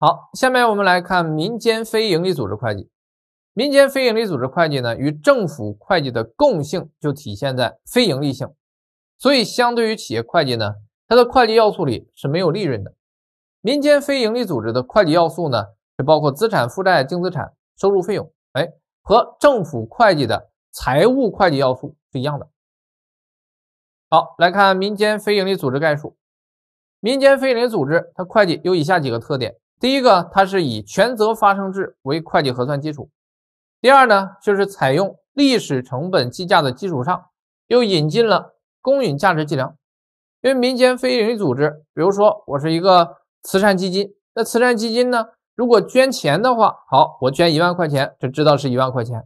好，下面我们来看民间非营利组织会计。民间非营利组织会计呢，与政府会计的共性就体现在非营利性，所以相对于企业会计呢，它的会计要素里是没有利润的。民间非营利组织的会计要素呢，是包括资产负债、净资产、收入、费用，哎，和政府会计的财务会计要素是一样的。好，来看民间非营利组织概述。民间非营利组织它会计有以下几个特点。第一个，它是以权责发生制为会计核算基础；第二呢，就是采用历史成本计价的基础上，又引进了公允价值计量。因为民间非营利组织，比如说我是一个慈善基金，那慈善基金呢，如果捐钱的话，好，我捐一万块钱，这知道是一万块钱；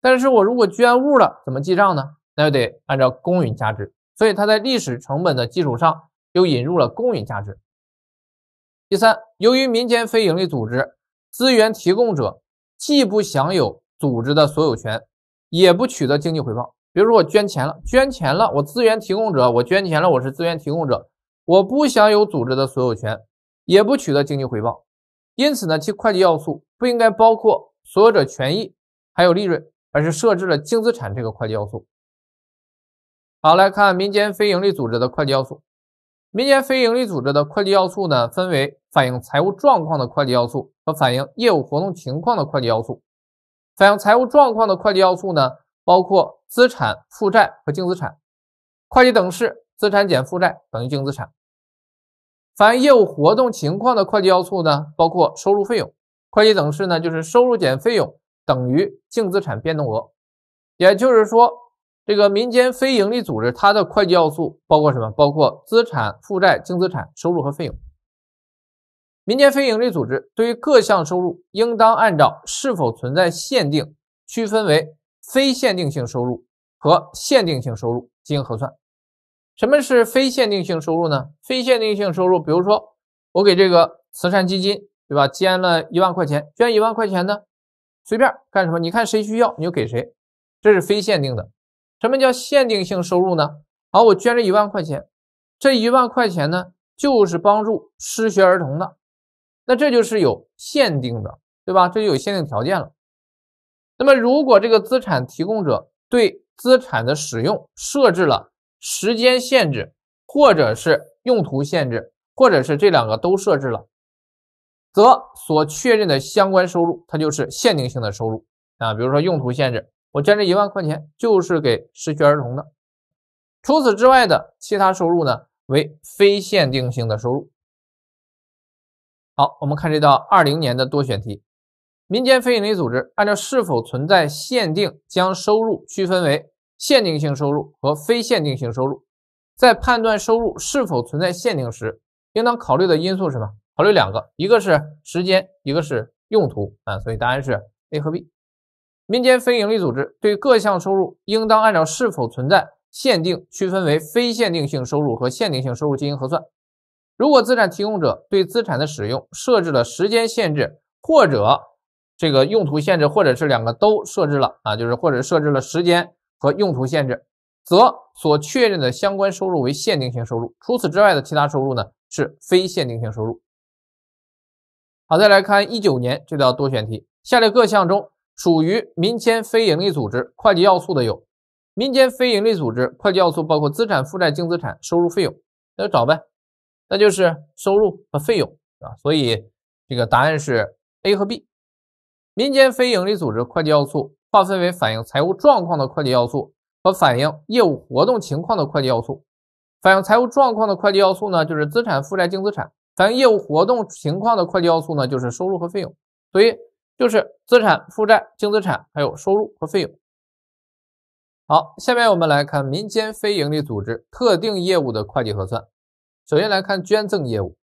但是我如果捐物了，怎么记账呢？那就得按照公允价值。所以它在历史成本的基础上，又引入了公允价值。第三，由于民间非营利组织资源提供者既不享有组织的所有权，也不取得经济回报。比如说，我捐钱了，捐钱了，我资源提供者，我捐钱了，我是资源提供者，我不享有组织的所有权，也不取得经济回报。因此呢，其会计要素不应该包括所有者权益还有利润，而是设置了净资产这个会计要素。好，来看民间非营利组织的会计要素。民间非营利组织的会计要素呢，分为反映财务状况的会计要素和反映业务活动情况的会计要素。反映财务状况的会计要素呢，包括资产负债和净资产。会计等式：资产减负债等于净资产。反映业务活动情况的会计要素呢，包括收入、费用。会计等式呢，就是收入减费用等于净资产变动额。也就是说。这个民间非营利组织，它的会计要素包括什么？包括资产负债、净资产、收入和费用。民间非营利组织对于各项收入，应当按照是否存在限定，区分为非限定性收入和限定性收入进行核算。什么是非限定性收入呢？非限定性收入，比如说我给这个慈善基金，对吧？捐了一万块钱，捐一万块钱呢，随便干什么？你看谁需要你就给谁，这是非限定的。什么叫限定性收入呢？好，我捐了一万块钱，这一万块钱呢，就是帮助失学儿童的，那这就是有限定的，对吧？这就有限定条件了。那么，如果这个资产提供者对资产的使用设置了时间限制，或者是用途限制，或者是这两个都设置了，则所确认的相关收入，它就是限定性的收入啊。比如说用途限制。我捐这一万块钱就是给失学儿童的，除此之外的其他收入呢为非限定性的收入。好，我们看这道二零年的多选题：民间非营利组织按照是否存在限定将收入区分为限定性收入和非限定性收入，在判断收入是否存在限定时，应当考虑的因素是什么？考虑两个，一个是时间，一个是用途啊。所以答案是 A 和 B。民间非营利组织对各项收入，应当按照是否存在限定，区分为非限定性收入和限定性收入进行核算。如果资产提供者对资产的使用设置了时间限制，或者这个用途限制，或者是两个都设置了啊，就是或者设置了时间和用途限制，则所确认的相关收入为限定性收入。除此之外的其他收入呢，是非限定性收入。好，再来看一九年这道多选题，下列各项中，属于民间非营利组织会计要素的有，民间非营利组织会计要素包括资产负债净资产、收入、费用。那就找呗，那就是收入和费用啊。所以这个答案是 A 和 B。民间非营利组织会计要素划分为反映财务状况的会计要素和反映业务活动情况的会计要素。反映财务状况的会计要素呢，就是资产负债净资产；反映业务活动情况的会计要素呢，就是收入和费用。所以。就是资产负债、净资产，还有收入和费用。好，下面我们来看民间非营利组织特定业务的会计核算。首先来看捐赠业务，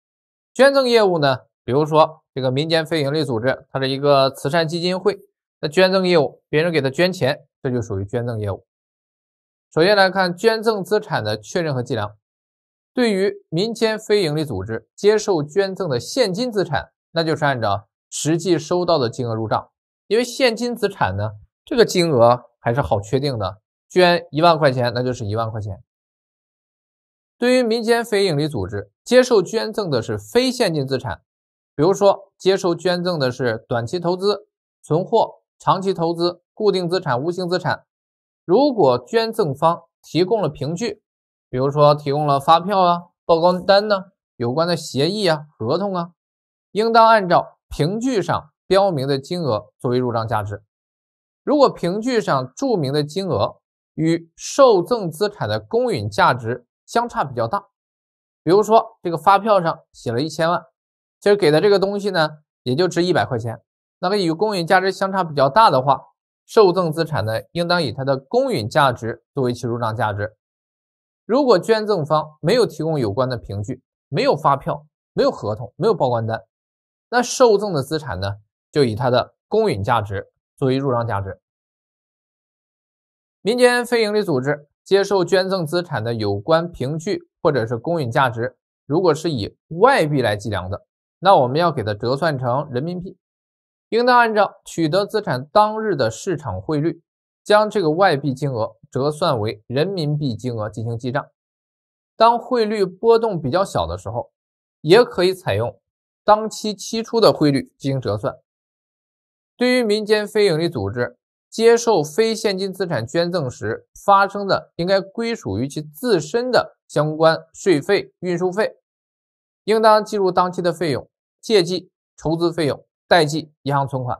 捐赠业务呢，比如说这个民间非营利组织，它是一个慈善基金会，那捐赠业务别人给他捐钱，这就属于捐赠业务。首先来看捐赠资产的确认和计量，对于民间非营利组织接受捐赠的现金资产，那就是按照。实际收到的金额入账，因为现金资产呢，这个金额还是好确定的。捐一万块钱，那就是一万块钱。对于民间非营利组织接受捐赠的是非现金资产，比如说接受捐赠的是短期投资、存货、长期投资、固定资产、无形资产。如果捐赠方提供了凭据，比如说提供了发票啊、报关单呢、有关的协议啊、合同啊，应当按照。凭据上标明的金额作为入账价值。如果凭据上注明的金额与受赠资产的公允价值相差比较大，比如说这个发票上写了一千万，其实给的这个东西呢也就值一百块钱，那么与公允价值相差比较大的话，受赠资产呢应当以它的公允价值作为其入账价值。如果捐赠方没有提供有关的凭据，没有发票，没有合同，没有报关单。那受赠的资产呢，就以它的公允价值作为入账价值。民间非营利组织接受捐赠资产的有关凭据或者是公允价值，如果是以外币来计量的，那我们要给它折算成人民币，应当按照取得资产当日的市场汇率，将这个外币金额折算为人民币金额进行记账。当汇率波动比较小的时候，也可以采用。当期期初的汇率进行折算。对于民间非营利组织接受非现金资产捐赠时发生的，应该归属于其自身的相关税费、运输费，应当计入当期的费用，借记“筹资费用”，贷记“银行存款”。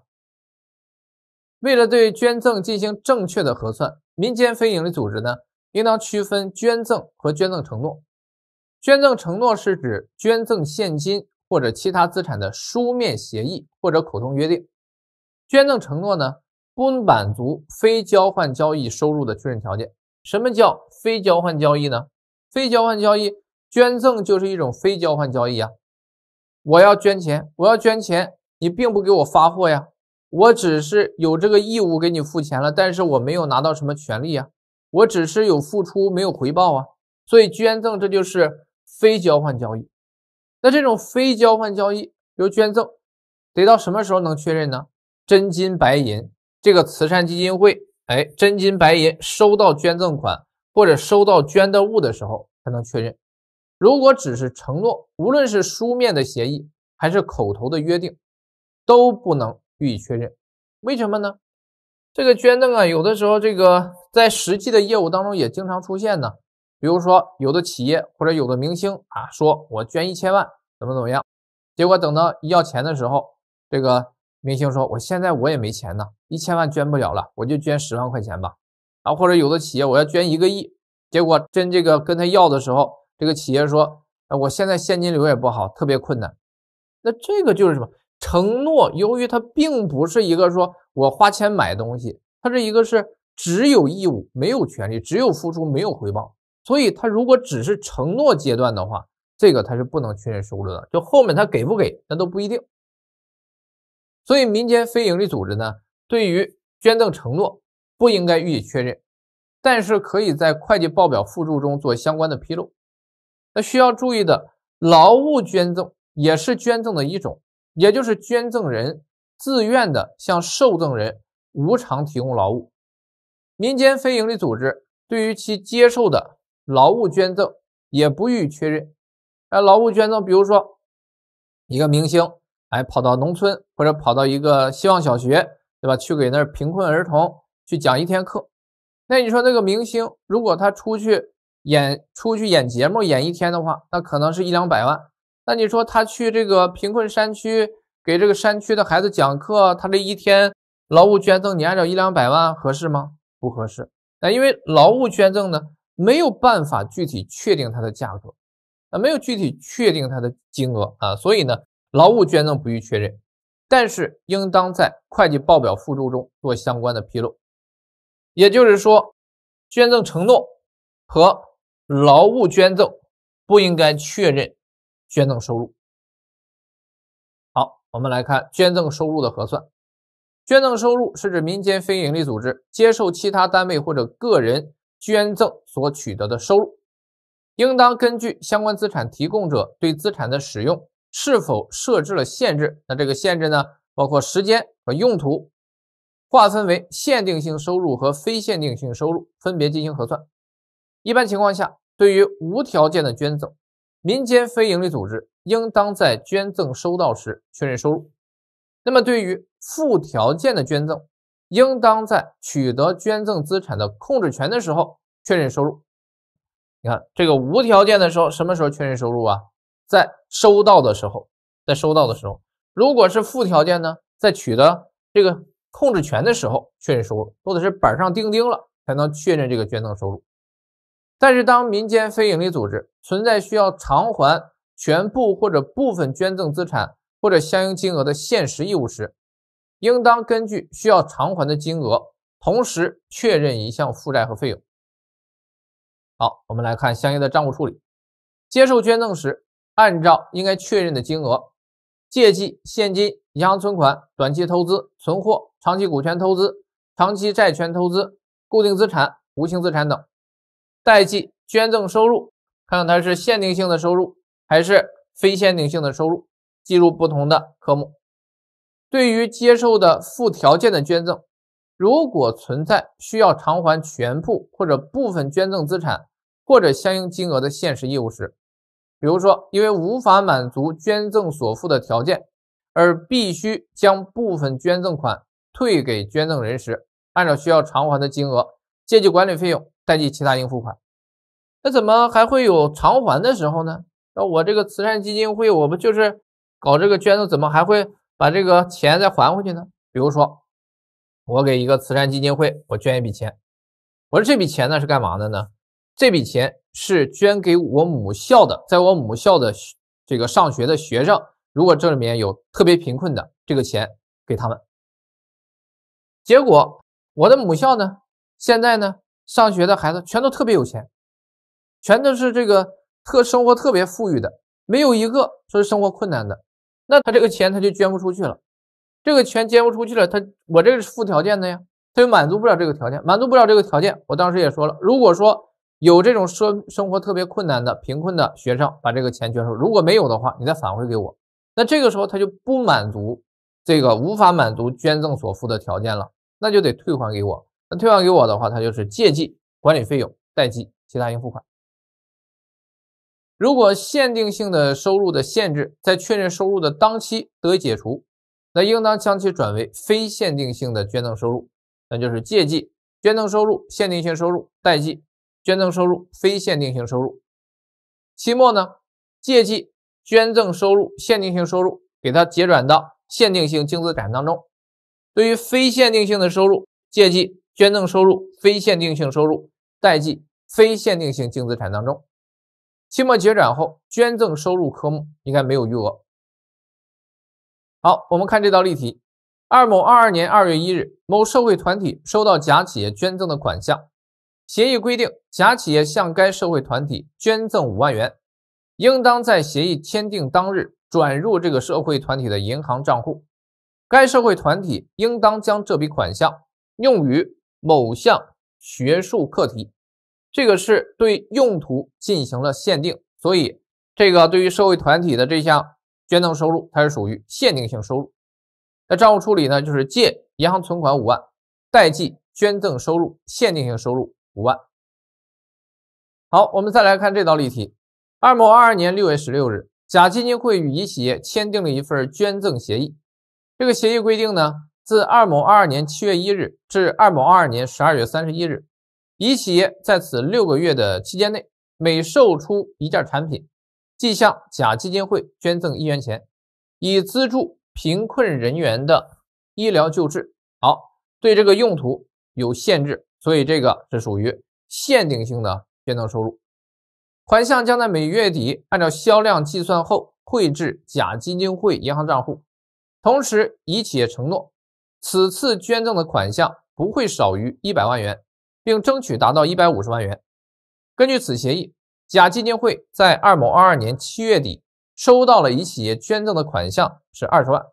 为了对捐赠进行正确的核算，民间非营利组织呢，应当区分捐赠和捐赠承诺。捐赠承诺是指捐赠现金。或者其他资产的书面协议或者口头约定，捐赠承诺呢不满足非交换交易收入的确认条件。什么叫非交换交易呢？非交换交易捐赠就是一种非交换交易啊！我要捐钱，我要捐钱，你并不给我发货呀，我只是有这个义务给你付钱了，但是我没有拿到什么权利啊，我只是有付出没有回报啊，所以捐赠这就是非交换交易。那这种非交换交易，比如捐赠得到什么时候能确认呢？真金白银，这个慈善基金会，哎，真金白银收到捐赠款或者收到捐的物的时候才能确认。如果只是承诺，无论是书面的协议还是口头的约定，都不能予以确认。为什么呢？这个捐赠啊，有的时候这个在实际的业务当中也经常出现呢。比如说，有的企业或者有的明星啊，说我捐一千万，怎么怎么样？结果等到要钱的时候，这个明星说：“我现在我也没钱呢，一千万捐不了了，我就捐十万块钱吧。”啊，或者有的企业我要捐一个亿，结果真这个跟他要的时候，这个企业说：“呃，我现在现金流也不好，特别困难。”那这个就是什么承诺？由于它并不是一个说我花钱买东西，它这一个是只有义务没有权利，只有付出没有回报。所以，他如果只是承诺阶段的话，这个他是不能确认收入的。就后面他给不给，那都不一定。所以，民间非营利组织呢，对于捐赠承诺不应该予以确认，但是可以在会计报表附注中做相关的披露。那需要注意的，劳务捐赠也是捐赠的一种，也就是捐赠人自愿的向受赠人无偿提供劳务。民间非营利组织对于其接受的劳务捐赠也不予确认。哎，劳务捐赠，比如说一个明星，哎，跑到农村或者跑到一个希望小学，对吧？去给那儿贫困儿童去讲一天课。那你说那个明星，如果他出去演出去演节目演一天的话，那可能是一两百万。那你说他去这个贫困山区给这个山区的孩子讲课，他这一天劳务捐赠，你按照一两百万合适吗？不合适。那因为劳务捐赠呢？没有办法具体确定它的价格，啊，没有具体确定它的金额啊，所以呢，劳务捐赠不予确认，但是应当在会计报表附注中做相关的披露。也就是说，捐赠承诺和劳务捐赠不应该确认捐赠收入。好，我们来看捐赠收入的核算。捐赠收入是指民间非营利组织接受其他单位或者个人。捐赠所取得的收入，应当根据相关资产提供者对资产的使用是否设置了限制，那这个限制呢，包括时间和用途，划分为限定性收入和非限定性收入，分别进行核算。一般情况下，对于无条件的捐赠，民间非营利组织应当在捐赠收到时确认收入。那么，对于附条件的捐赠，应当在取得捐赠资产的控制权的时候确认收入。你看这个无条件的时候，什么时候确认收入啊？在收到的时候，在收到的时候，如果是附条件呢，在取得这个控制权的时候确认收入，或者是板上钉钉了才能确认这个捐赠收入。但是当民间非营利组织存在需要偿还全部或者部分捐赠资产或者相应金额的现实义务时，应当根据需要偿还的金额，同时确认一项负债和费用。好，我们来看相应的账务处理。接受捐赠时，按照应该确认的金额，借记现金、银行存款、短期投资、存货、长期股权投资、长期债权投资、固定资产、无形资产等，代记捐赠收入。看看它是限定性的收入还是非限定性的收入，计入不同的科目。对于接受的附条件的捐赠，如果存在需要偿还全部或者部分捐赠资产或者相应金额的现实义务时，比如说因为无法满足捐赠所附的条件而必须将部分捐赠款退给捐赠人时，按照需要偿还的金额借记管理费用，贷记其他应付款。那怎么还会有偿还的时候呢？那我这个慈善基金会，我不就是搞这个捐赠，怎么还会？把这个钱再还回去呢？比如说，我给一个慈善基金会，我捐一笔钱。我说这笔钱呢是干嘛的呢？这笔钱是捐给我母校的，在我母校的这个上学的学生，如果这里面有特别贫困的，这个钱给他们。结果我的母校呢，现在呢上学的孩子全都特别有钱，全都是这个特生活特别富裕的，没有一个说是生活困难的。那他这个钱他就捐不出去了，这个钱捐不出去了，他我这个是附条件的呀，他就满足不了这个条件，满足不了这个条件，我当时也说了，如果说有这种生生活特别困难的贫困的学生把这个钱捐出，如果没有的话，你再返回给我，那这个时候他就不满足这个无法满足捐赠所付的条件了，那就得退还给我，那退还给我的话，他就是借记管理费用，贷记其他应付款。如果限定性的收入的限制在确认收入的当期得以解除，那应当将其转为非限定性的捐赠收入，那就是借记捐赠收入限定性收入，贷记捐赠收入非限定性收入。期末呢，借记捐赠收入限定性收入，给它结转到限定性净资产当中。对于非限定性的收入，借记捐赠收入非限定性收入，贷记非限定性净资产当中。期末结转后，捐赠收入科目应该没有余额。好，我们看这道例题：二某二二年二月一日，某社会团体收到甲企业捐赠的款项，协议规定，甲企业向该社会团体捐赠五万元，应当在协议签订当日转入这个社会团体的银行账户。该社会团体应当将这笔款项用于某项学术课题。这个是对用途进行了限定，所以这个对于社会团体的这项捐赠收入，它是属于限定性收入。那账务处理呢，就是借银行存款五万，贷记捐赠收入限定性收入五万。好，我们再来看这道例题。二某二二年六月十六日，甲基金会与乙企业签订了一份捐赠协议。这个协议规定呢，自二某二二年七月一日至二某二二年十二月三十一日。乙企业在此六个月的期间内，每售出一件产品，即向甲基金会捐赠一元钱，以资助贫困人员的医疗救治。好，对这个用途有限制，所以这个是属于限定性的捐赠收入。款项将在每月底按照销量计算后汇至甲基金会银行账户。同时，乙企业承诺，此次捐赠的款项不会少于一百万元。并争取达到一百五十万元。根据此协议，甲基金会在二某二二年七月底收到了乙企业捐赠的款项是二十万。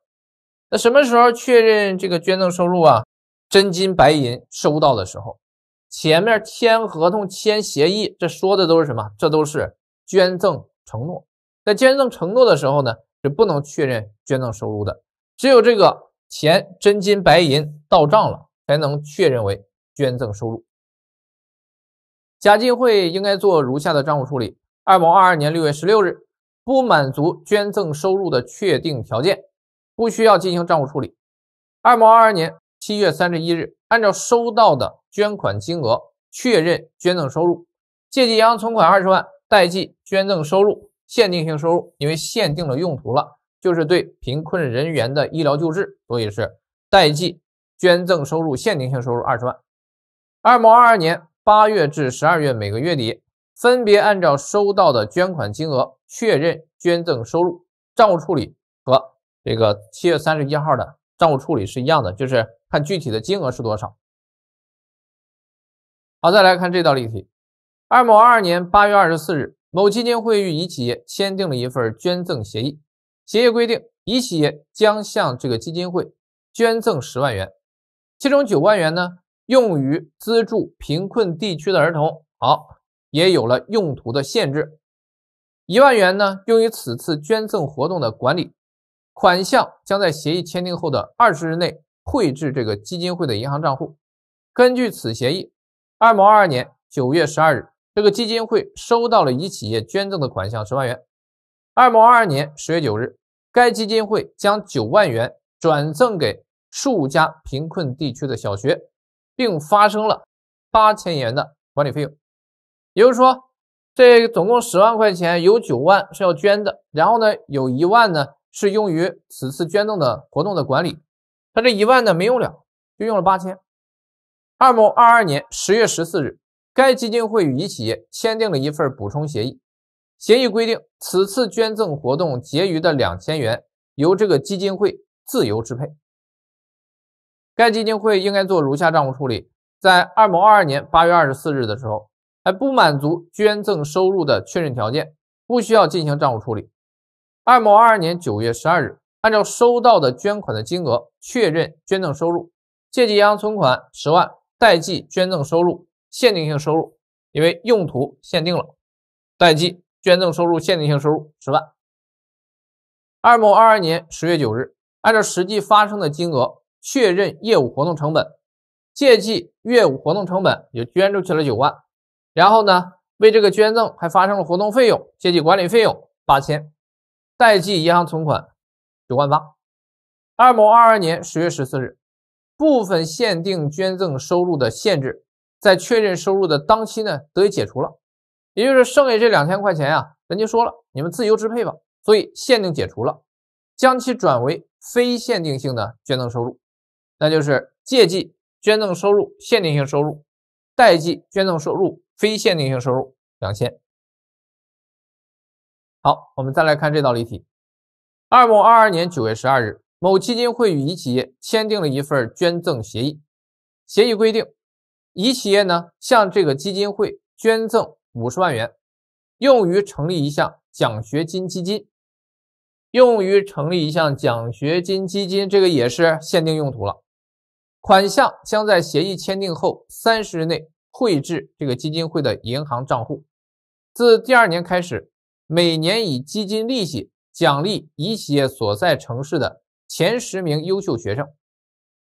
那什么时候确认这个捐赠收入啊？真金白银收到的时候，前面签合同、签协议，这说的都是什么？这都是捐赠承诺。在捐赠承诺的时候呢，是不能确认捐赠收入的。只有这个钱真金白银到账了，才能确认为捐赠收入。甲基会应该做如下的账务处理：二毛二二年六月十六日，不满足捐赠收入的确定条件，不需要进行账务处理。二毛二二年七月三十一日，按照收到的捐款金额确认捐赠收入，借记银行存款二十万，贷记捐赠收入（限定性收入），因为限定了用途了，就是对贫困人员的医疗救治，所以是贷记捐赠收入（限定性收入）二十万。二毛二二年。八月至十二月每个月底，分别按照收到的捐款金额确认捐赠收入账务处理和这个七月三十一号的账务处理是一样的，就是看具体的金额是多少。好，再来看这道例题：二某二年八月二十四日，某基金会与乙企业签订了一份捐赠协议，协议规定乙企业将向这个基金会捐赠十万元，其中九万元呢？用于资助贫困地区的儿童，好，也有了用途的限制。一万元呢，用于此次捐赠活动的管理，款项将在协议签订后的二十日内汇至这个基金会的银行账户。根据此协议，二零二二年九月十二日，这个基金会收到了乙企业捐赠的款项十万元。二零二二年十月九日，该基金会将九万元转赠给数家贫困地区的小学。并发生了八千元的管理费用，也就是说，这总共十万块钱，有九万是要捐的，然后呢，有一万呢是用于此次捐赠的活动的管理，他这一万呢没用了，就用了八千。二某二二年十月十四日，该基金会与乙企业签订了一份补充协议，协议规定此次捐赠活动结余的两千元由这个基金会自由支配。该基金会应该做如下账务处理：在二某二二年八月二十四日的时候，还不满足捐赠收入的确认条件，不需要进行账务处理。二某二二年九月十二日，按照收到的捐款的金额确认捐赠收入，借记银行存款十万，贷记捐赠收入（限定性收入），因为用途限定了，贷记捐赠收入（限定性收入）十万。二某二二年十月九日，按照实际发生的金额。确认业务活动成本，借记业务活动成本，也捐出去了九万，然后呢，为这个捐赠还发生了活动费用，借记管理费用八千，贷记银行存款九万八。二某二二年十月十四日，部分限定捐赠收入的限制，在确认收入的当期呢得以解除了，也就是剩下这两千块钱啊，人家说了，你们自由支配吧，所以限定解除了，将其转为非限定性的捐赠收入。那就是借记捐赠收入限定性收入，贷记捐赠收入非限定性收入两千。好，我们再来看这道例题。二某二二年九月十二日，某基金会与乙企业签订了一份捐赠协议，协议规定，乙企业呢向这个基金会捐赠五十万元，用于成立一项奖学金基金，用于成立一项奖学金基金，这个也是限定用途了。款项将在协议签订后三十日内汇至这个基金会的银行账户。自第二年开始，每年以基金利息奖励乙企业所在城市的前十名优秀学生。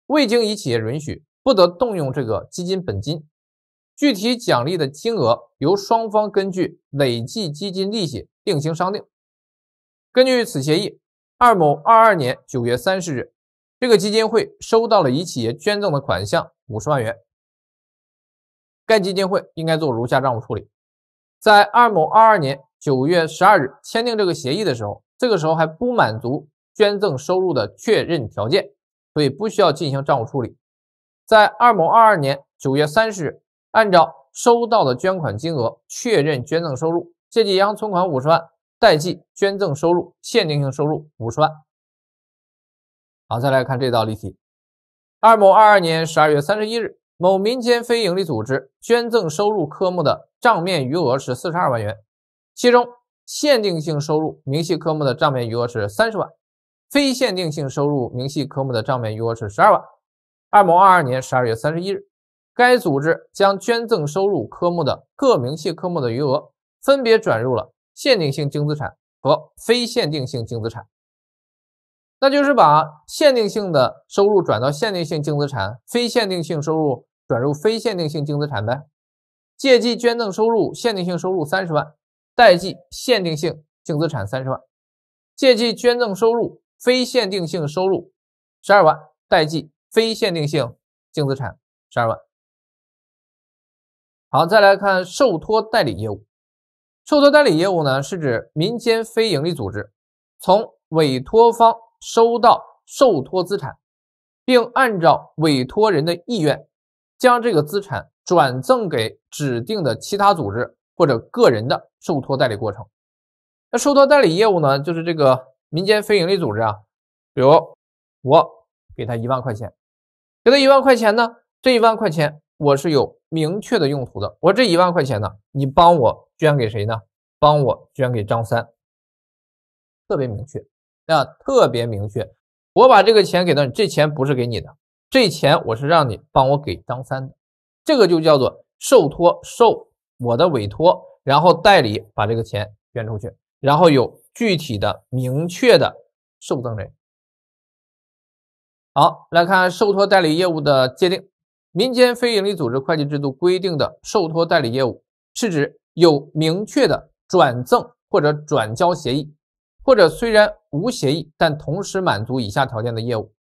未经乙企业允许，不得动用这个基金本金。具体奖励的金额由双方根据累计基金利息另行商定。根据此协议，二某二二年九月三十日。这个基金会收到了乙企业捐赠的款项五十万元，该基金会应该做如下账务处理：在二某二二年九月十二日签订这个协议的时候，这个时候还不满足捐赠收入的确认条件，所以不需要进行账务处理。在二某二二年九月三十日，按照收到的捐款金额确认捐赠收入，借记银行存款五十万，贷记捐赠收入（限定性收入）五十万。好，再来看这道例题。二某二二年十二月三十一日，某民间非营利组织捐赠收入科目的账面余额是四十二万元，其中限定性收入明细科目的账面余额是三十万，非限定性收入明细科目的账面余额是十二万。二某二二年十二月三十一日，该组织将捐赠收入科目的各明细科目的余额分别转入了限定性净资产和非限定性净资产。那就是把限定性的收入转到限定性净资产，非限定性收入转入非限定性净资产呗。借记捐赠收入限定性收入三十万，贷记限定性净资产三十万；借记捐赠收入非限定性收入十二万，贷记非限定性净资产十二万。好，再来看受托代理业务。受托代理业务呢，是指民间非营利组织从委托方。收到受托资产，并按照委托人的意愿，将这个资产转赠给指定的其他组织或者个人的受托代理过程。那受托代理业务呢，就是这个民间非营利组织啊，比如我给他一万块钱，给他一万块钱呢，这一万块钱我是有明确的用途的，我这一万块钱呢，你帮我捐给谁呢？帮我捐给张三，特别明确。啊，特别明确，我把这个钱给到你，这钱不是给你的，这钱我是让你帮我给张三的，这个就叫做受托受我的委托，然后代理把这个钱捐出去，然后有具体的明确的受赠人。好，来看受托代理业务的界定，《民间非营利组织会计制度》规定的受托代理业务是指有明确的转赠或者转交协议。或者虽然无协议，但同时满足以下条件的业务：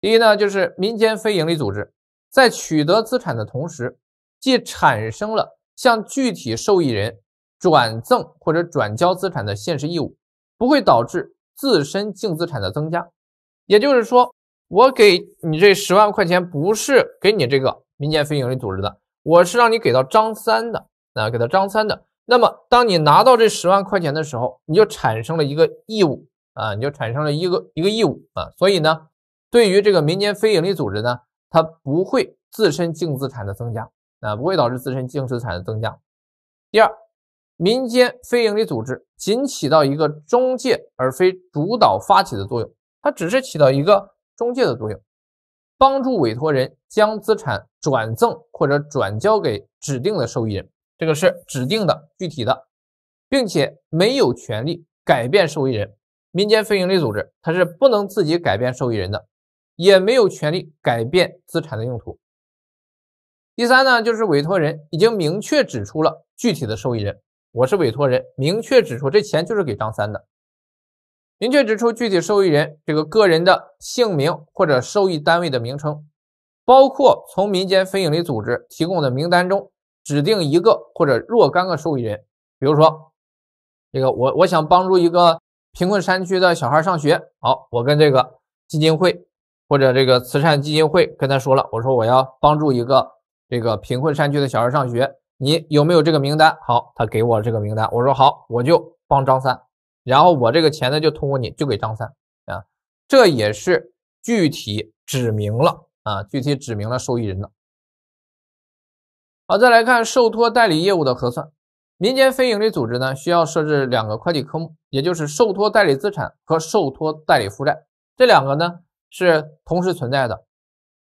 第一呢，就是民间非营利组织在取得资产的同时，既产生了向具体受益人转赠或者转交资产的现实义务，不会导致自身净资产的增加。也就是说，我给你这十万块钱，不是给你这个民间非营利组织的，我是让你给到张三的，啊，给到张三的。那么，当你拿到这十万块钱的时候，你就产生了一个义务啊，你就产生了一个一个义务啊。所以呢，对于这个民间非营利组织呢，它不会自身净资产的增加啊，不会导致自身净资产的增加。第二，民间非营利组织仅起到一个中介而非主导发起的作用，它只是起到一个中介的作用，帮助委托人将资产转赠或者转交给指定的受益人。这个是指定的具体的，并且没有权利改变受益人。民间非营利组织它是不能自己改变受益人的，也没有权利改变资产的用途。第三呢，就是委托人已经明确指出了具体的受益人。我是委托人，明确指出这钱就是给张三的，明确指出具体受益人这个个人的姓名或者受益单位的名称，包括从民间非营利组织提供的名单中。指定一个或者若干个受益人，比如说，这个我我想帮助一个贫困山区的小孩上学。好，我跟这个基金会或者这个慈善基金会跟他说了，我说我要帮助一个这个贫困山区的小孩上学。你有没有这个名单？好，他给我这个名单，我说好，我就帮张三，然后我这个钱呢就通过你就给张三啊，这也是具体指明了啊，具体指明了受益人的。好，再来看受托代理业务的核算。民间非营利组织呢，需要设置两个会计科目，也就是受托代理资产和受托代理负债。这两个呢是同时存在的，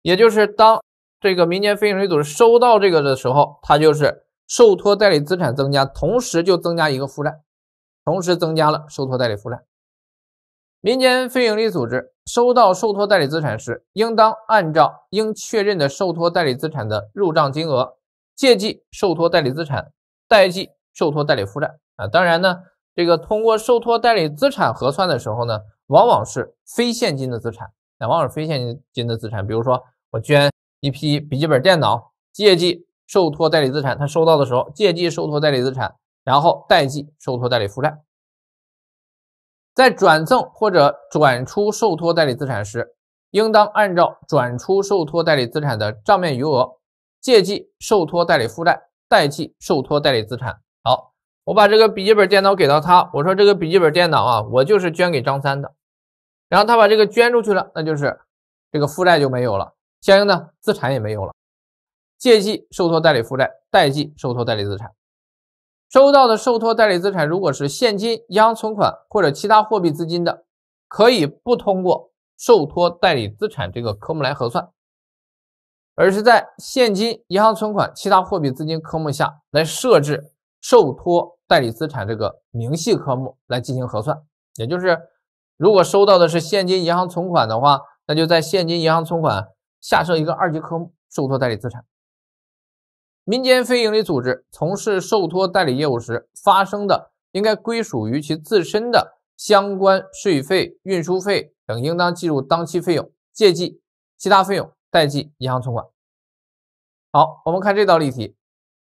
也就是当这个民间非营利组织收到这个的时候，它就是受托代理资产增加，同时就增加一个负债，同时增加了受托代理负债。民间非营利组织收到受托代理资产时，应当按照应确认的受托代理资产的入账金额。借记受托代理资产，贷记受托代理负债。啊，当然呢，这个通过受托代理资产核算的时候呢，往往是非现金的资产，那往往是非现金的资产，比如说我捐一批笔记本电脑，借记受托代理资产，他收到的时候借记受托代理资产，然后贷记受托代理负债。在转赠或者转出受托代理资产时，应当按照转出受托代理资产的账面余额。借记受托代理负债，贷记受托代理资产。好，我把这个笔记本电脑给到他，我说这个笔记本电脑啊，我就是捐给张三的。然后他把这个捐出去了，那就是这个负债就没有了，相应的资产也没有了。借记受托代理负债，贷记受托代理资产。收到的受托代理资产如果是现金、银行存款或者其他货币资金的，可以不通过受托代理资产这个科目来核算。而是在现金、银行存款、其他货币资金科目下来设置受托代理资产这个明细科目来进行核算。也就是，如果收到的是现金、银行存款的话，那就在现金、银行存款下设一个二级科目“受托代理资产”。民间非营利组织从事受托代理业务时发生的，应该归属于其自身的相关税费、运输费等，应当计入当期费用，借记“其他费用”。代记银行存款。好，我们看这道例题。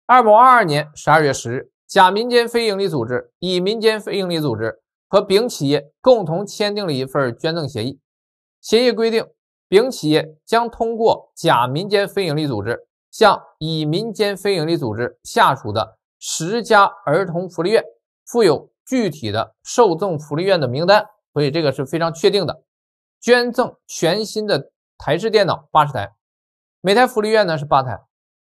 二某二二年十二月十日，甲民间非营利组织、乙民间非营利组织和丙企业共同签订了一份捐赠协议。协议规定，丙企业将通过甲民间非营利组织向乙民间非营利组织下属的十家儿童福利院（附有具体的受赠福利院的名单），所以这个是非常确定的捐赠全新的。台式电脑八十台，每台福利院呢是八台，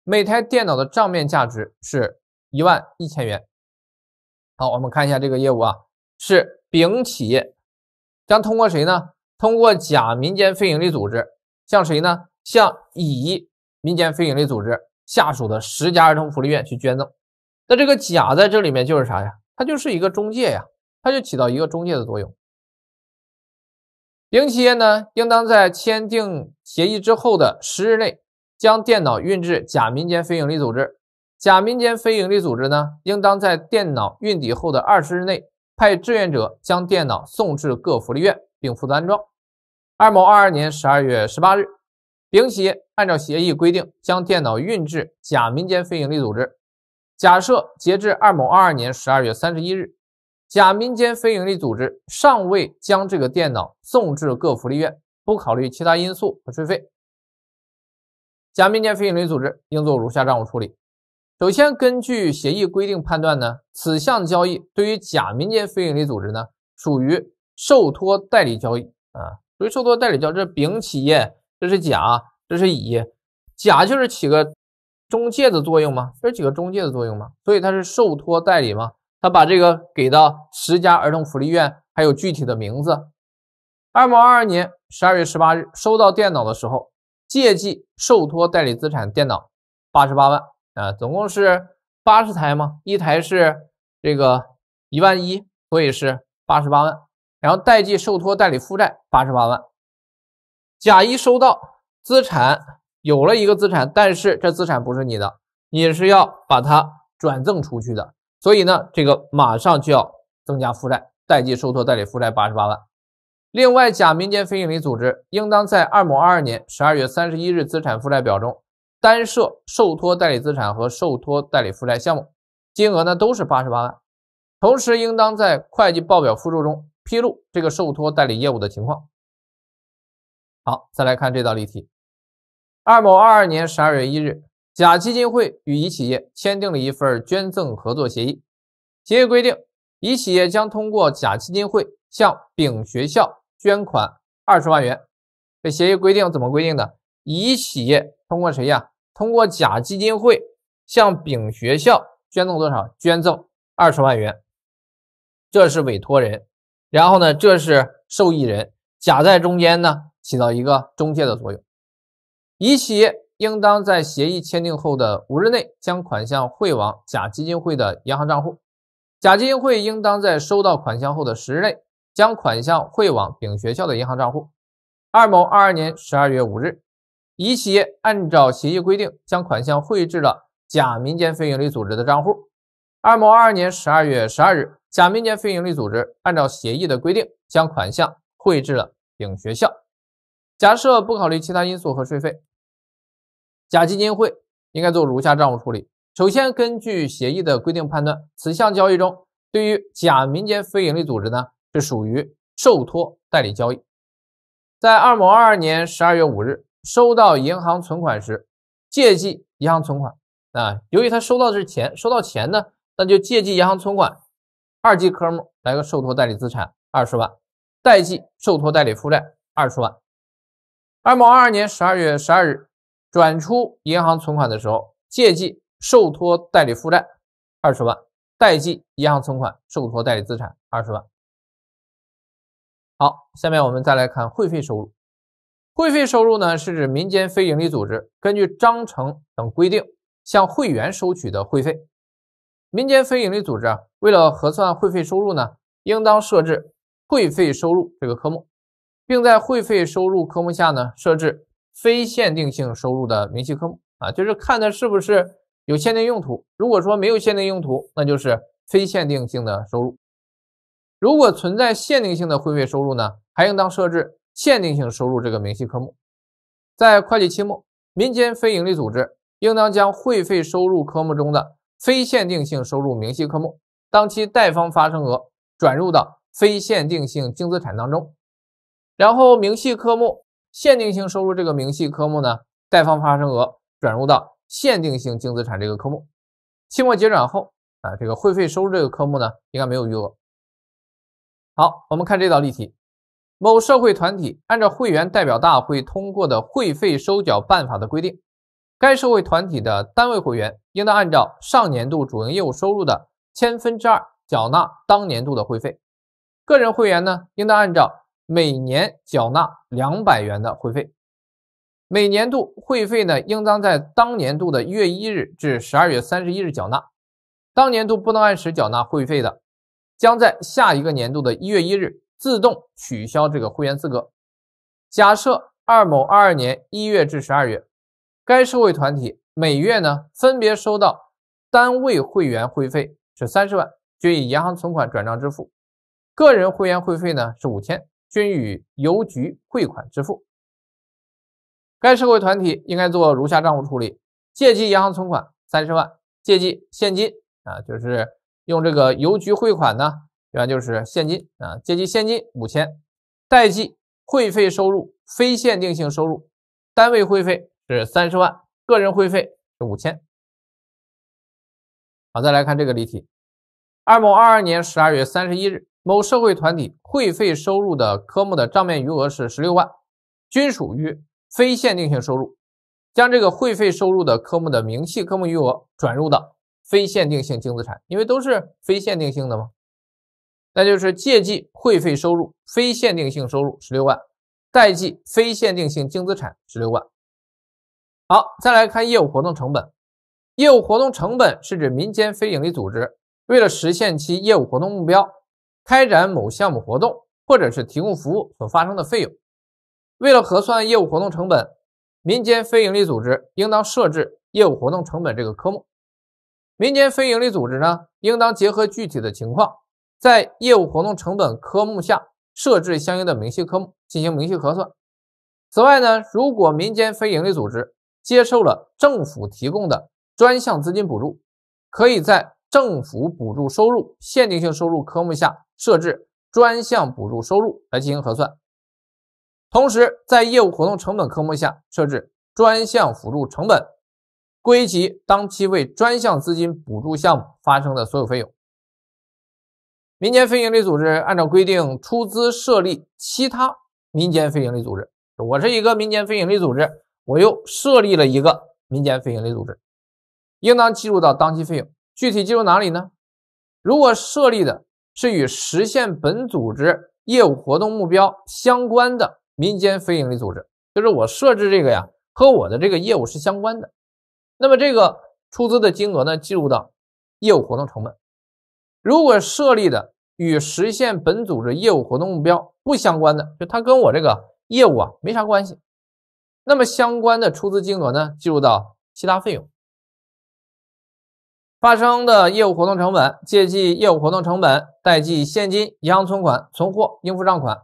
每台电脑的账面价值是一万一千元。好，我们看一下这个业务啊，是丙企业将通过谁呢？通过甲民间非营利组织向谁呢？向乙民间非营利组织下属的十家儿童福利院去捐赠。那这个甲在这里面就是啥呀？它就是一个中介呀，它就起到一个中介的作用。丙企业呢，应当在签订协议之后的十日内，将电脑运至甲民间非营利组织。甲民间非营利组织呢，应当在电脑运抵后的二十日内，派志愿者将电脑送至各福利院，并负责安装。二某二二年十二月十八日，丙企业按照协议规定，将电脑运至甲民间非营利组织。假设截至二某二二年十二月三十一日。甲民间非营利组织尚未将这个电脑送至各福利院，不考虑其他因素和税费。甲民间非营利组织应做如下账务处理：首先，根据协议规定判断呢，此项交易对于甲民间非营利组织呢，属于受托代理交易啊，属于受托代理交易。这是丙企业，这是甲，这是乙，甲就是起个中介的作用嘛，这是起个中介的作用嘛，所以它是受托代理嘛。他把这个给到十家儿童福利院，还有具体的名字。二零二二年十二月十八日收到电脑的时候，借记受托代理资产电脑八十八万啊，总共是八十台嘛，一台是这个一万一，所以是八十八万。然后贷记受托代理负债八十八万。甲一收到资产，有了一个资产，但是这资产不是你的，你是要把它转赠出去的。所以呢，这个马上就要增加负债，代际受托代理负债八十八万。另外，甲民间非营利组织应当在二某二二年十二月三十一日资产负债表中单设受托代理资产和受托代理负债项目，金额呢都是八十八万。同时，应当在会计报表附注中披露这个受托代理业务的情况。好，再来看这道例题：二某二二年十二月一日。甲基金会与乙企业签订了一份捐赠合作协议，协议规定，乙企业将通过甲基金会向丙学校捐款二十万元。这协议规定怎么规定的？乙企业通过谁呀？通过甲基金会向丙学校捐赠多少？捐赠二十万元。这是委托人，然后呢？这是受益人，甲在中间呢，起到一个中介的作用。乙企业。应当在协议签订后的五日内将款项汇往甲基金会的银行账户，甲基金会应当在收到款项后的十日内将款项汇往丙学校的银行账户。二某二二年十二月五日，乙企业按照协议规定将款项汇至了甲民间非营利组织的账户。二某二二年十二月十二日，甲民间非营利组织按照协议的规定将款项汇至了丙学校。假设不考虑其他因素和税费。甲基金会应该做如下账务处理：首先，根据协议的规定判断，此项交易中对于甲民间非营利组织呢，是属于受托代理交易。在二某二二年十二月五日收到银行存款时，借记银行存款啊。由于他收到的是钱，收到钱呢，那就借记银行存款二级科目来个受托代理资产二十万，贷记受托代理负债二十万。二某二二年十二月十二日。转出银行存款的时候，借记受托代理负债二十万，贷记银行存款受托代理资产二十万。好，下面我们再来看会费收入。会费收入呢，是指民间非营利组织根据章程等规定向会员收取的会费。民间非营利组织啊，为了核算会费收入呢，应当设置会费收入这个科目，并在会费收入科目下呢设置。非限定性收入的明细科目啊，就是看它是不是有限定用途。如果说没有限定用途，那就是非限定性的收入。如果存在限定性的会费收入呢，还应当设置限定性收入这个明细科目。在会计期末，民间非营利组织应当将会费收入科目中的非限定性收入明细科目当期贷方发生额转入到非限定性净资产当中，然后明细科目。限定性收入这个明细科目呢，贷方发生额转入到限定性净资产这个科目。期末结转后啊，这个会费收入这个科目呢，应该没有余额。好，我们看这道例题：某社会团体按照会员代表大会通过的会费收缴办法的规定，该社会团体的单位会员应当按照上年度主营业务收入的千分之二缴纳当年度的会费，个人会员呢，应当按照。每年缴纳两百元的会费，每年度会费呢，应当在当年度的一月一日至十二月三十一日缴纳。当年度不能按时缴纳会费的，将在下一个年度的一月一日自动取消这个会员资格。假设二某二二年一月至十二月，该社会团体每月呢分别收到单位会员会费是三十万，均以银行存款转账支付；个人会员会费呢是五千。均与邮局汇款支付。该社会团体应该做如下账务处理：借记银行存款三十万，借记现金啊，就是用这个邮局汇款呢，原就是现金啊，借记现金五千，贷记会费收入、非限定性收入。单位会费是三十万，个人会费是五千。好，再来看这个例题：二某二二年十二月三十一日。某社会团体会费收入的科目的账面余额是十六万，均属于非限定性收入。将这个会费收入的科目的明细科目余额转入到非限定性净资产，因为都是非限定性的嘛。那就是借记会费收入非限定性收入十六万，贷记非限定性净资产十六万。好，再来看业务活动成本。业务活动成本是指民间非营利组织为了实现其业务活动目标。开展某项目活动或者是提供服务所发生的费用，为了核算业务活动成本，民间非营利组织应当设置业务活动成本这个科目。民间非营利组织呢，应当结合具体的情况，在业务活动成本科目下设置相应的明细科目进行明细核算。此外呢，如果民间非营利组织接受了政府提供的专项资金补助，可以在政府补助收入限定性收入科目下设置专项补助收入来进行核算，同时在业务活动成本科目下设置专项辅助成本，归集当期为专项资金补助项目发生的所有费用。民间非营利组织按照规定出资设立其他民间非营利组织，我是一个民间非营利组织，我又设立了一个民间非营利组织，应当计入到当期费用。具体计入哪里呢？如果设立的是与实现本组织业务活动目标相关的民间非营利组织，就是我设置这个呀，和我的这个业务是相关的，那么这个出资的金额呢，计入到业务活动成本。如果设立的与实现本组织业务活动目标不相关的，就它跟我这个业务啊没啥关系，那么相关的出资金额呢，计入到其他费用。发生的业务活动成本借记业务活动成本，贷记现金、银行存款、存货、应付账款。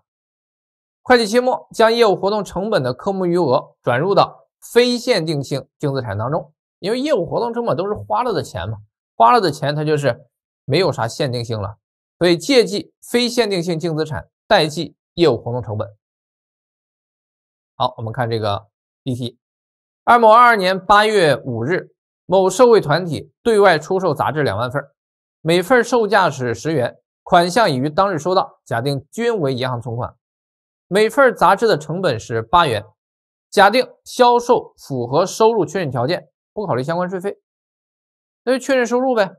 会计期末将业务活动成本的科目余额转入到非限定性净资产当中，因为业务活动成本都是花了的钱嘛，花了的钱它就是没有啥限定性了，所以借记非限定性净资产，贷记业务活动成本。好，我们看这个例题，二某二二年八月五日。某社会团体对外出售杂志两万份，每份售价是十元，款项已于当日收到，假定均为银行存款。每份杂志的成本是八元，假定销售符合收入确认条件，不考虑相关税费。那就确认收入呗。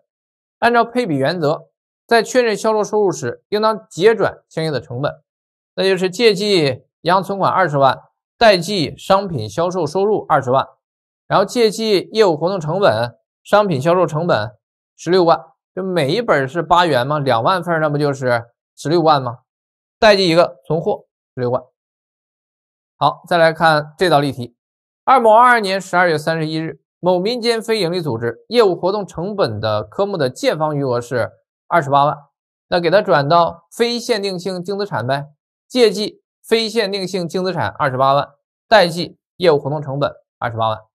按照配比原则，在确认销售收入时，应当结转相应的成本，那就是借记银行存款二十万，贷记商品销售收入二十万。然后借记业务活动成本、商品销售成本十六万，就每一本是八元嘛，两万份，那不就是十六万吗？贷记一个存货十六万。好，再来看这道例题。二某二二年十二月三十一日，某民间非营利组织业务活动成本的科目的借方余额是二十八万，那给它转到非限定性净资产呗？借记非限定性净资产二十八万，贷记业务活动成本二十八万。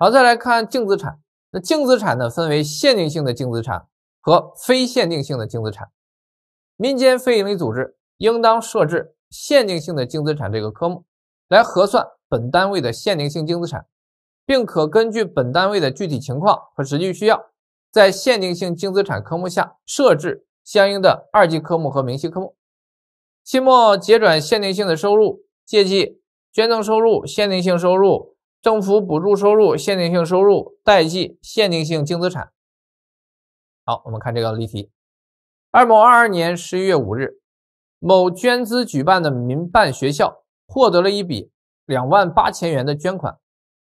好，再来看净资产。那净资产呢，分为限定性的净资产和非限定性的净资产。民间非营利组织应当设置“限定性的净资产”这个科目，来核算本单位的限定性净资产，并可根据本单位的具体情况和实际需要，在限定性净资产科目下设置相应的二级科目和明细科目。期末结转限定性的收入，借记“捐赠收入”、“限定性收入”。政府补助收入、限定性收入、贷记、限定性净资产。好，我们看这个例题。二某二二年十一月五日，某捐资举办的民办学校获得了一笔两万八千元的捐款，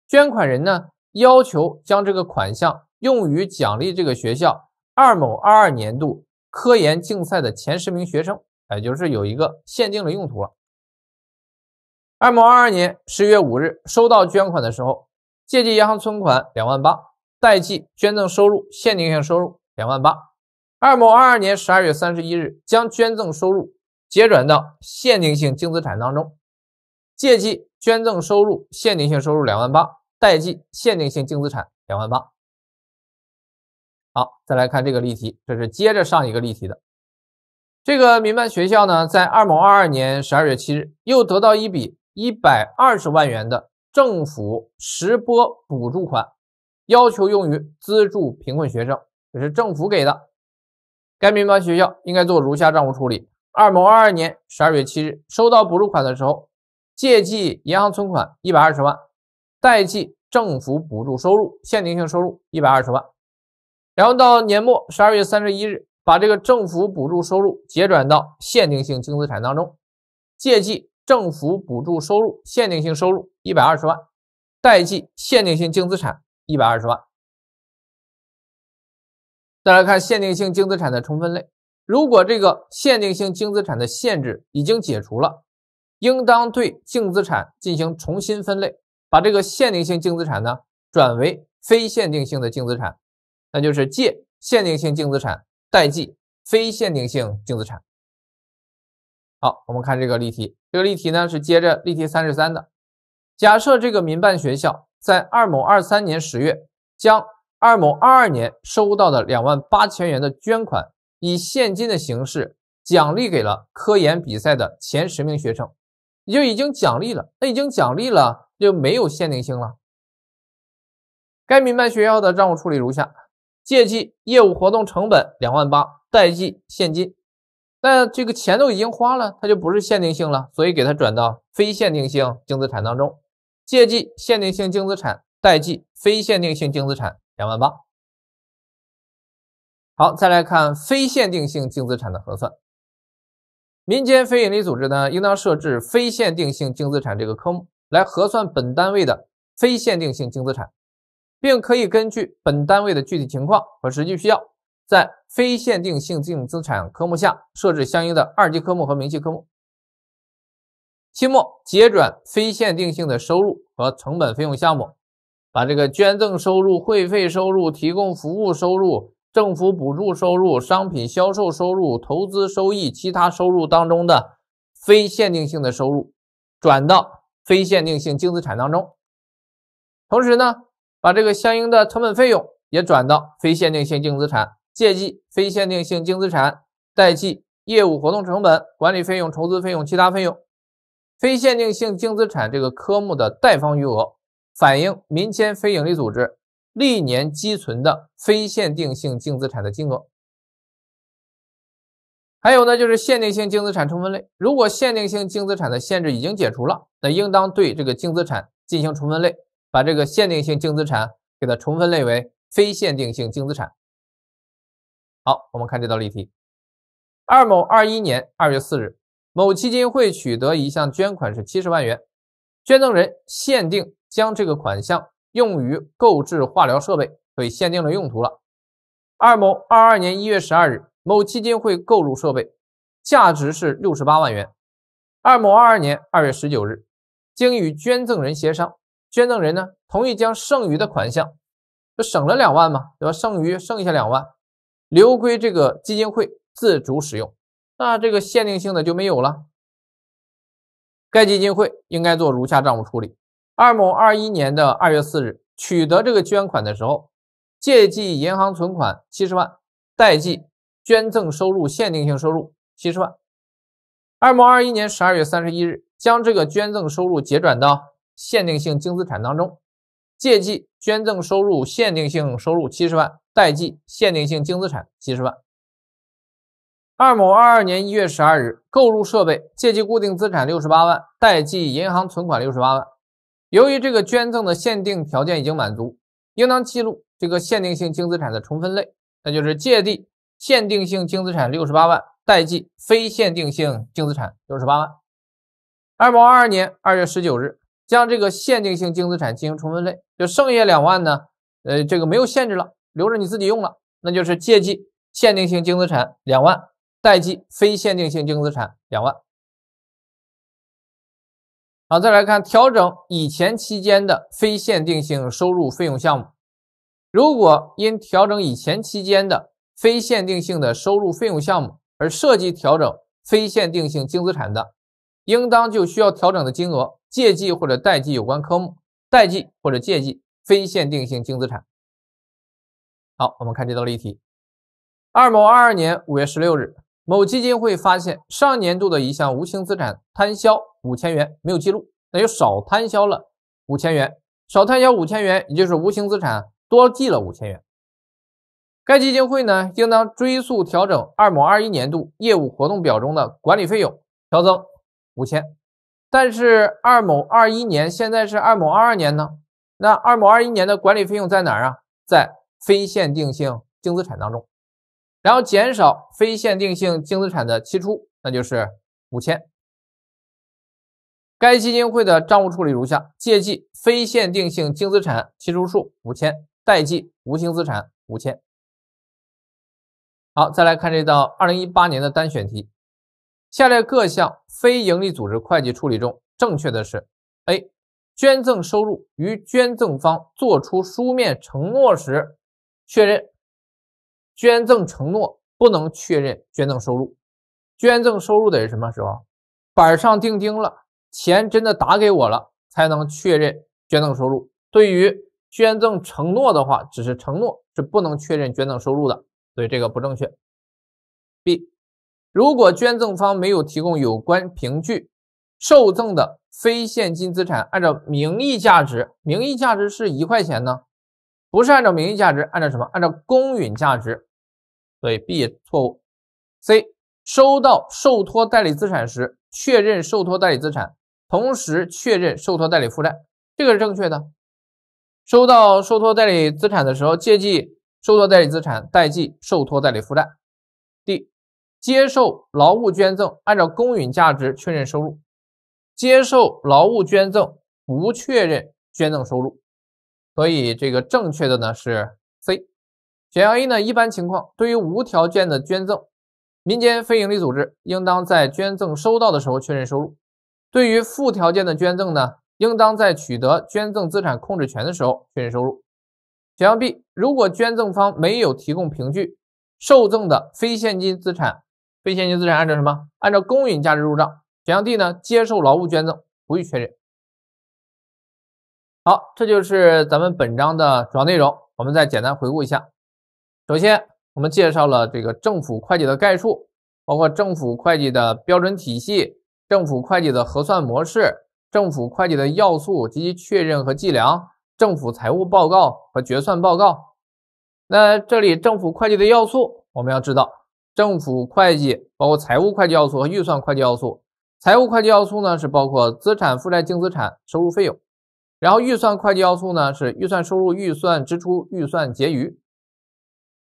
捐款人呢要求将这个款项用于奖励这个学校二某二二年度科研竞赛的前十名学生，哎，就是有一个限定的用途了。二某二二年十月五日收到捐款的时候，借记银行存款两万八，贷记捐赠收入限定性收入两万八。二某二二年十二月三十一日将捐赠收入结转到限定性净资产当中，借记捐赠收入限定性收入两万八，贷记限定性净资产两万八。好，再来看这个例题，这是接着上一个例题的。这个民办学校呢，在二某二二年十二月七日又得到一笔。一百二十万元的政府直播补助款，要求用于资助贫困学生，这是政府给的。该民办学校应该做如下账务处理：二某二二年十二月七日收到补助款的时候，借记银行存款一百二十万，贷记政府补助收入（限定性收入）一百二十万。然后到年末十二月三十一日，把这个政府补助收入结转到限定性净资产当中，借记。政府补助收入、限定性收入一百二十万，贷记限定性净资产一百二十万。再来看限定性净资产的重分类。如果这个限定性净资产的限制已经解除了，应当对净资产进行重新分类，把这个限定性净资产呢转为非限定性的净资产，那就是借限定性净资产，贷记非限定性净资产。好，我们看这个例题。这个例题呢是接着例题三十三的。假设这个民办学校在二某二三年十月，将二某二二年收到的两万八千元的捐款，以现金的形式奖励给了科研比赛的前十名学生，也就已经奖励了。那已经奖励了，就没有限定性了。该民办学校的账务处理如下：借记业务活动成本两万八，贷记现金。那这个钱都已经花了，它就不是限定性了，所以给它转到非限定性净资产当中。借记限定性净资产，贷记非限定性净资产两万八。好，再来看非限定性净资产的核算。民间非营利组织呢，应当设置非限定性净资产这个科目，来核算本单位的非限定性净资产，并可以根据本单位的具体情况和实际需要。在非限定性净资产科目下设置相应的二级科目和明细科目，期末结转非限定性的收入和成本费用项目，把这个捐赠收入、会费收入、提供服务收入、政府补助收入、商品销售收入、投资收益、其他收入当中的非限定性的收入转到非限定性净资产当中，同时呢，把这个相应的成本费用也转到非限定性净资产。借记非限定性净资产，贷记业务活动成本、管理费用、筹资费用、其他费用。非限定性净资产这个科目的贷方余额，反映民间非营利组织历年积存的非限定性净资产的金额。还有呢，就是限定性净资产重分类。如果限定性净资产的限制已经解除了，那应当对这个净资产进行重分类，把这个限定性净资产给它重分类为非限定性净资产。好，我们看这道例题。二某二一年二月四日，某基金会取得一项捐款是七十万元，捐赠人限定将这个款项用于购置化疗设备，所以限定了用途了。二某二二年一月十二日，某基金会购入设备，价值是六十八万元。二某二二年二月十九日，经与捐赠人协商，捐赠人呢同意将剩余的款项，就省了两万嘛，对吧？剩余剩下两万。留归这个基金会自主使用，那这个限定性的就没有了。该基金会应该做如下账务处理：二某二一年的二月四日取得这个捐款的时候，借记银行存款七十万，贷记捐赠收入限定性收入七十万。二某二一年十二月三十一日将这个捐赠收入结转到限定性净资产当中。借记捐赠收入限定性收入七十万，贷记限定性净资产七十万。二某二二年一月十二日，购入设备，借记固定资产六十八万，贷记银行存款六十八万。由于这个捐赠的限定条件已经满足，应当记录这个限定性净资产的重分类，那就是借记限定性净资产六十八万，贷记非限定性净资产六十八万。二某二二年二月十九日。将这个限定性净资产进行重分类，就剩下两万呢。呃，这个没有限制了，留着你自己用了。那就是借记限定性净资产两万，贷记非限定性净资产两万。好，再来看调整以前期间的非限定性收入费用项目。如果因调整以前期间的非限定性的收入费用项目而涉及调整非限定性净资产的，应当就需要调整的金额。借记或者贷记有关科目，贷记或者借记非限定性净资产。好，我们看这道例题。二某二二年五月十六日，某基金会发现上年度的一项无形资产摊销五千元没有记录，那就少摊销了五千元，少摊销五千元，也就是无形资产多记了五千元。该基金会呢，应当追溯调整二某二一年度业务活动表中的管理费用，调增五千。但是二某二一年现在是二某二二年呢？那二某二一年的管理费用在哪儿啊？在非限定性净资产当中，然后减少非限定性净资产的期初，那就是五千。该基金会的账务处理如下：借记非限定性净资产期初数五千，贷记无形资产五千。好，再来看这道二零一八年的单选题。下列各项非营利组织会计处理中正确的是：A. 捐赠收入于捐赠方作出书面承诺时确认，捐赠承诺不能确认捐赠收入。捐赠收入得是什么时候？板上钉钉了，钱真的打给我了才能确认捐赠收入。对于捐赠承诺的话，只是承诺是不能确认捐赠收入的，所以这个不正确。B. 如果捐赠方没有提供有关凭据，受赠的非现金资产按照名义价值，名义价值是一块钱呢？不是按照名义价值，按照什么？按照公允价值。所以 B 错误。C 收到受托代理资产时，确认受托代理资产，同时确认受托代理负债，这个是正确的。收到受托代理资产的时候，借记受托代理资产，贷记受托代理负债。D 接受劳务捐赠，按照公允价值确认收入；接受劳务捐赠不确认捐赠收入。所以这个正确的呢是 C。选项 A 呢，一般情况对于无条件的捐赠，民间非营利组织应当在捐赠收到的时候确认收入；对于附条件的捐赠呢，应当在取得捐赠资产控制权的时候确认收入。选项 B，如果捐赠方没有提供凭据，受赠的非现金资产。非现金资产按照什么？按照公允价值入账。选项 D 呢？接受劳务捐赠不予确认。好，这就是咱们本章的主要内容。我们再简单回顾一下。首先，我们介绍了这个政府会计的概述，包括政府会计的标准体系、政府会计的核算模式、政府会计的要素及其确认和计量、政府财务报告和决算报告。那这里政府会计的要素，我们要知道。政府会计包括财务会计要素和预算会计要素。财务会计要素呢是包括资产负债净资产收入费用，然后预算会计要素呢是预算收入预算支出预算结余。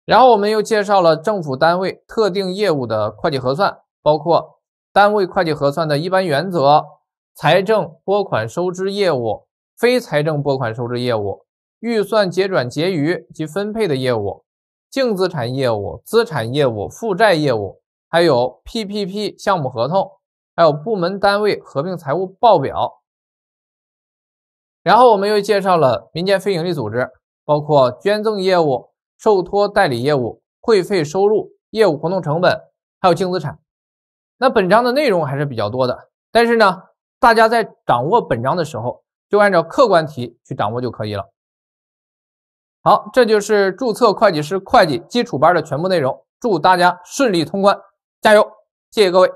然后我们又介绍了政府单位特定业务的会计核算，包括单位会计核算的一般原则、财政拨款收支业务、非财政拨款收支业务、预算结转结余及分配的业务。净资产业务、资产业务、负债业务，还有 PPP 项目合同，还有部门单位合并财务报表。然后我们又介绍了民间非营利组织，包括捐赠业务、受托代理业务、会费收入、业务活动成本，还有净资产。那本章的内容还是比较多的，但是呢，大家在掌握本章的时候，就按照客观题去掌握就可以了。好，这就是注册会计师会计基础班的全部内容。祝大家顺利通关，加油！谢谢各位。